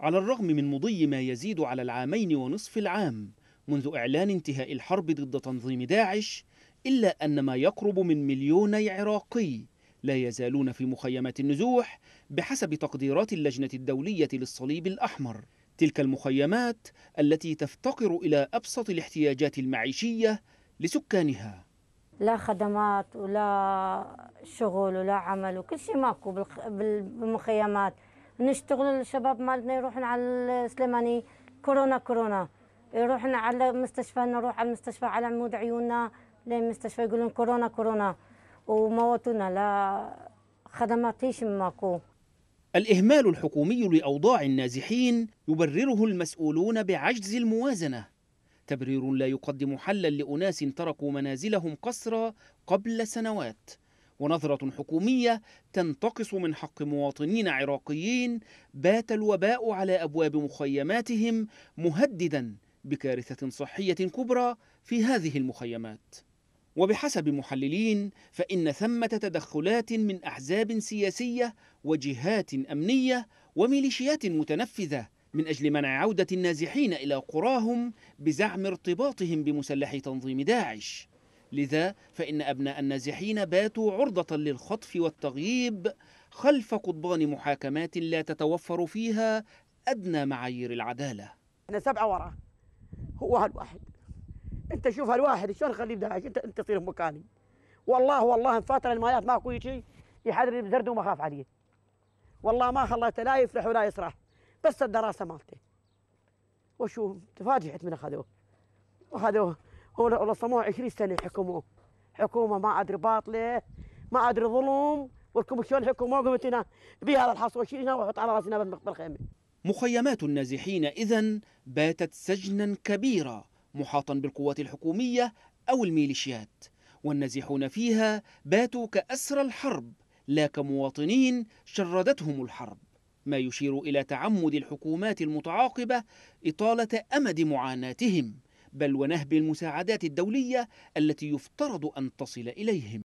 على الرغم من مضي ما يزيد على العامين ونصف العام منذ إعلان انتهاء الحرب ضد تنظيم داعش إلا أن ما يقرب من مليوني عراقي لا يزالون في مخيمات النزوح بحسب تقديرات اللجنة الدولية للصليب الأحمر تلك المخيمات التي تفتقر إلى أبسط الاحتياجات المعيشية لسكانها لا خدمات ولا شغل ولا عمل وكل شيء ماكو بالمخيمات نشتغل الشباب مالنا يروحون على السليماني كورونا كورونا يروحون على مستشفى نروح على المستشفى على عمود عيوننا للمستشفى يقولون كورونا كورونا وموتونا لا خدماتيش ماكو الإهمال الحكومي لأوضاع النازحين يبرره المسؤولون بعجز الموازنة تبرير لا يقدم حلا لأناس تركوا منازلهم قسرا قبل سنوات ونظرة حكومية تنتقص من حق مواطنين عراقيين بات الوباء على أبواب مخيماتهم مهددا بكارثة صحية كبرى في هذه المخيمات وبحسب محللين فإن ثمة تدخلات من أحزاب سياسية وجهات أمنية وميليشيات متنفذة من أجل منع عودة النازحين إلى قراهم بزعم ارتباطهم بمسلح تنظيم داعش لذا فإن أبناء النازحين باتوا عرضة للخطف والتغييب خلف قضبان محاكمات لا تتوفر فيها أدنى معايير العدالة أنا سبعة ورا هو هالواحد أنت شوف هالواحد شلون خليه بداعش أنت أنت تصير مكاني والله والله فترة المايات ماكو شيء يحضرني بزرد وما خاف عليه والله ما خليته لا يفلح ولا يسرح بس الدراسة مالته وشو تفاجئت من أخذوه أخذوه ولا صموه 20 سنه حكموه حكومه ما ادري باطله ما ادري ظلم شلون حكموه قمت هنا بهذا الحص شيلنا وحط على راسنا بالخيمه مخيمات النازحين اذا باتت سجنا كبيرا محاطا بالقوات الحكوميه او الميليشيات والنازحون فيها باتوا كاسرى الحرب لا كمواطنين شردتهم الحرب ما يشير الى تعمد الحكومات المتعاقبه اطاله امد معاناتهم بل ونهب المساعدات الدولية التي يفترض أن تصل إليهم